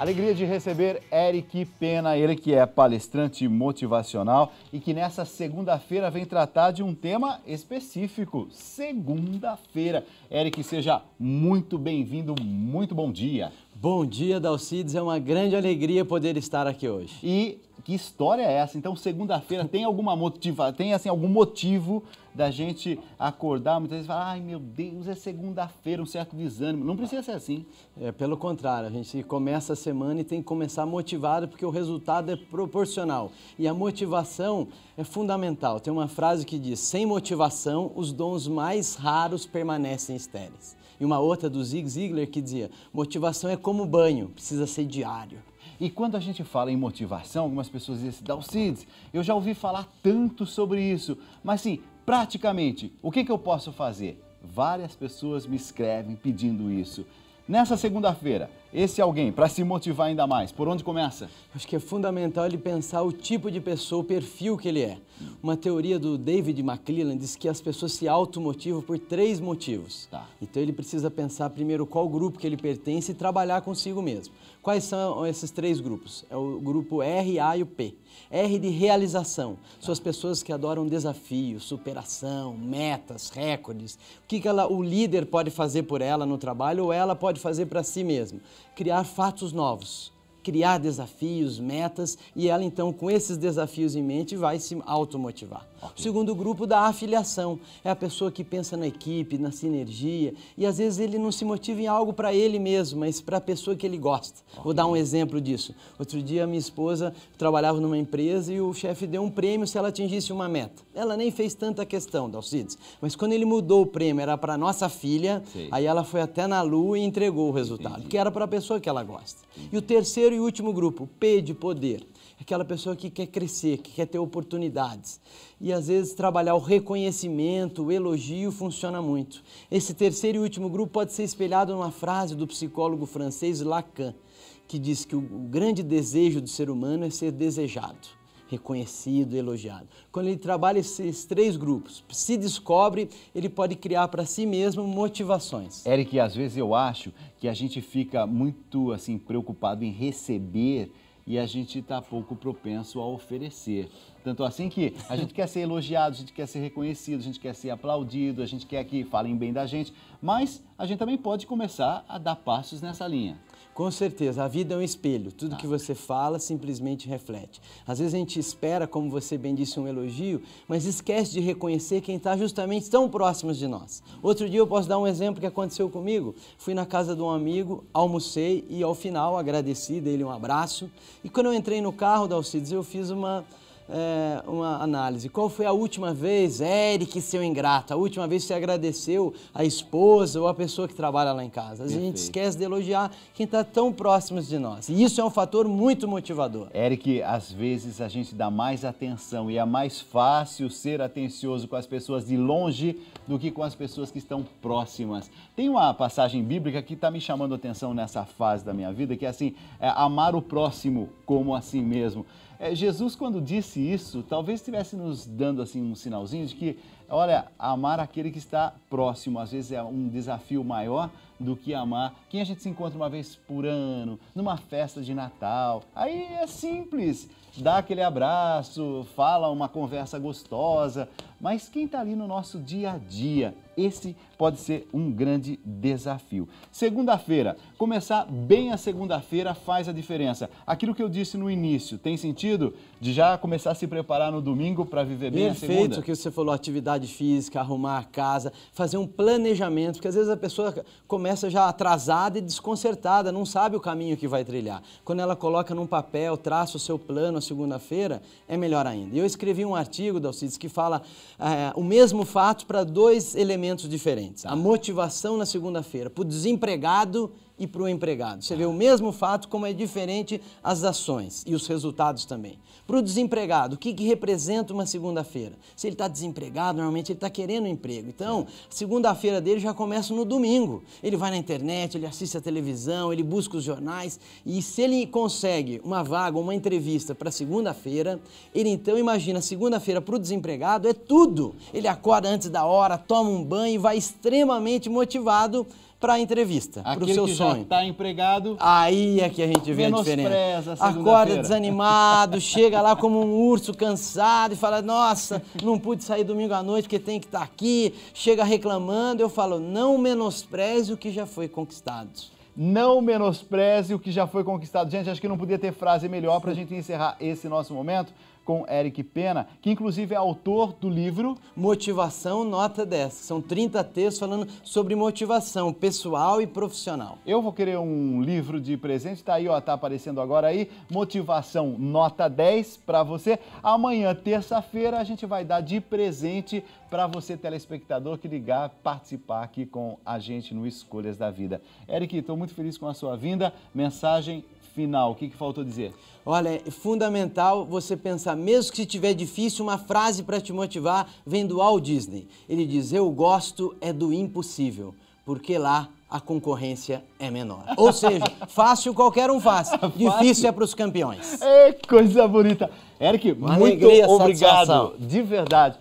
Alegria de receber Eric Pena, ele que é palestrante motivacional e que nessa segunda-feira vem tratar de um tema específico. Segunda-feira. Eric, seja muito bem-vindo, muito bom dia. Bom dia, Dalcides. É uma grande alegria poder estar aqui hoje. E que história é essa? Então, segunda-feira tem alguma motiva, tem assim algum motivo da gente acordar muitas vezes falar, ai meu Deus, é segunda-feira, um certo desânimo. Não precisa ser assim. É pelo contrário, a gente começa a semana e tem que começar motivado porque o resultado é proporcional e a motivação é fundamental. Tem uma frase que diz: sem motivação, os dons mais raros permanecem estéreis. E uma outra do Zig Ziglar que dizia: motivação é como banho, precisa ser diário e quando a gente fala em motivação, algumas pessoas dizem assim, Dalcides, eu já ouvi falar tanto sobre isso, mas sim, praticamente, o que, que eu posso fazer? Várias pessoas me escrevem pedindo isso. Nessa segunda-feira, esse alguém, para se motivar ainda mais, por onde começa? Acho que é fundamental ele pensar o tipo de pessoa, o perfil que ele é. Uma teoria do David McClellan diz que as pessoas se automotivam por três motivos. Tá. Então ele precisa pensar primeiro qual grupo que ele pertence e trabalhar consigo mesmo. Quais são esses três grupos? É o grupo R, A e o P. R de realização. Tá. São as pessoas que adoram desafios, superação, metas, recordes. O que, que ela, o líder pode fazer por ela no trabalho ou ela pode fazer para si mesma criar fatos novos criar desafios, metas, e ela então, com esses desafios em mente, vai se automotivar. Okay. O segundo grupo da afiliação, é a pessoa que pensa na equipe, na sinergia, e às vezes ele não se motiva em algo para ele mesmo, mas para a pessoa que ele gosta. Okay. Vou dar um exemplo disso. Outro dia, minha esposa trabalhava numa empresa e o chefe deu um prêmio se ela atingisse uma meta. Ela nem fez tanta questão, Dalcides, mas quando ele mudou o prêmio, era para nossa filha, Sim. aí ela foi até na lua e entregou o resultado, Entendi. que era para a pessoa que ela gosta. Entendi. E o terceiro terceiro e último grupo, P de poder. Aquela pessoa que quer crescer, que quer ter oportunidades. E às vezes trabalhar o reconhecimento, o elogio funciona muito. Esse terceiro e último grupo pode ser espelhado numa frase do psicólogo francês Lacan, que diz que o grande desejo do ser humano é ser desejado reconhecido, elogiado. Quando ele trabalha esses três grupos, se descobre, ele pode criar para si mesmo motivações. Eric, às vezes eu acho que a gente fica muito assim preocupado em receber e a gente está pouco propenso a oferecer. Tanto assim que a gente quer ser elogiado, a gente quer ser reconhecido, a gente quer ser aplaudido, a gente quer que falem bem da gente, mas a gente também pode começar a dar passos nessa linha. Com certeza, a vida é um espelho. Tudo ah. que tá. você fala simplesmente reflete. Às vezes a gente espera, como você bem disse, um elogio, mas esquece de reconhecer quem está justamente tão próximo de nós. Outro dia eu posso dar um exemplo que aconteceu comigo. Fui na casa de um amigo, almocei e ao final agradeci dele um abraço. E quando eu entrei no carro da Alcides, eu fiz uma é, uma análise. Qual foi a última vez, Eric, seu ingrato, a última vez que você agradeceu a esposa ou a pessoa que trabalha lá em casa? a gente esquece de elogiar quem está tão próximo de nós. E isso é um fator muito motivador. Eric, às vezes a gente dá mais atenção e é mais fácil ser atencioso com as pessoas de longe do que com as pessoas que estão próximas. Tem uma passagem bíblica que está me chamando atenção nessa fase da minha vida, que é assim, é amar o próximo como a si mesmo. É, Jesus, quando disse isso, talvez estivesse nos dando assim um sinalzinho de que, olha, amar aquele que está próximo às vezes é um desafio maior do que amar quem a gente se encontra uma vez por ano, numa festa de Natal. Aí é simples, dá aquele abraço, fala uma conversa gostosa, mas quem está ali no nosso dia a dia, esse pode ser um grande desafio. Segunda-feira, começar bem a segunda-feira faz a diferença. Aquilo que eu disse no início, tem sentido de já começar a se preparar no domingo para viver bem Perfeito, a segunda? Perfeito, que você falou, atividade física, arrumar a casa, fazer um planejamento, porque às vezes a pessoa começa já atrasada e desconcertada, não sabe o caminho que vai trilhar. Quando ela coloca num papel, traça o seu plano a segunda-feira, é melhor ainda. Eu escrevi um artigo, Dalcides, que fala é, o mesmo fato para dois elementos pensamentos diferentes. A ah. motivação na segunda-feira para o desempregado e para o empregado. Você vê o mesmo fato, como é diferente as ações e os resultados também. Para o desempregado, o que, que representa uma segunda-feira? Se ele está desempregado, normalmente ele está querendo um emprego. Então, a é. segunda-feira dele já começa no domingo. Ele vai na internet, ele assiste a televisão, ele busca os jornais. E se ele consegue uma vaga, uma entrevista para segunda-feira, ele então imagina segunda-feira para o desempregado é tudo. Ele acorda antes da hora, toma um banho e vai extremamente motivado para a entrevista, para o seu que sonho. Está empregado. Aí é que a gente vê a diferença. Acorda desanimado, chega lá como um urso cansado e fala: Nossa, não pude sair domingo à noite porque tem que estar tá aqui. Chega reclamando. Eu falo: Não menospreze o que já foi conquistado. Não menospreze o que já foi conquistado. Gente, acho que não podia ter frase melhor para a gente encerrar esse nosso momento com Eric Pena, que inclusive é autor do livro Motivação Nota 10. São 30 textos falando sobre motivação pessoal e profissional. Eu vou querer um livro de presente, tá aí, ó, tá aparecendo agora aí, Motivação Nota 10 para você. Amanhã, terça-feira, a gente vai dar de presente para você telespectador que ligar, participar aqui com a gente no Escolhas da Vida. Eric, estou muito feliz com a sua vinda. Mensagem final, o que, que faltou dizer? Olha, é fundamental você pensar mesmo que se tiver difícil, uma frase para te motivar vem do Walt Disney. Ele diz: Eu gosto é do impossível, porque lá a concorrência é menor. Ou seja, fácil qualquer um faz, difícil é para os campeões. É coisa bonita. Eric, uma muito alegria, obrigado, satisfação. de verdade.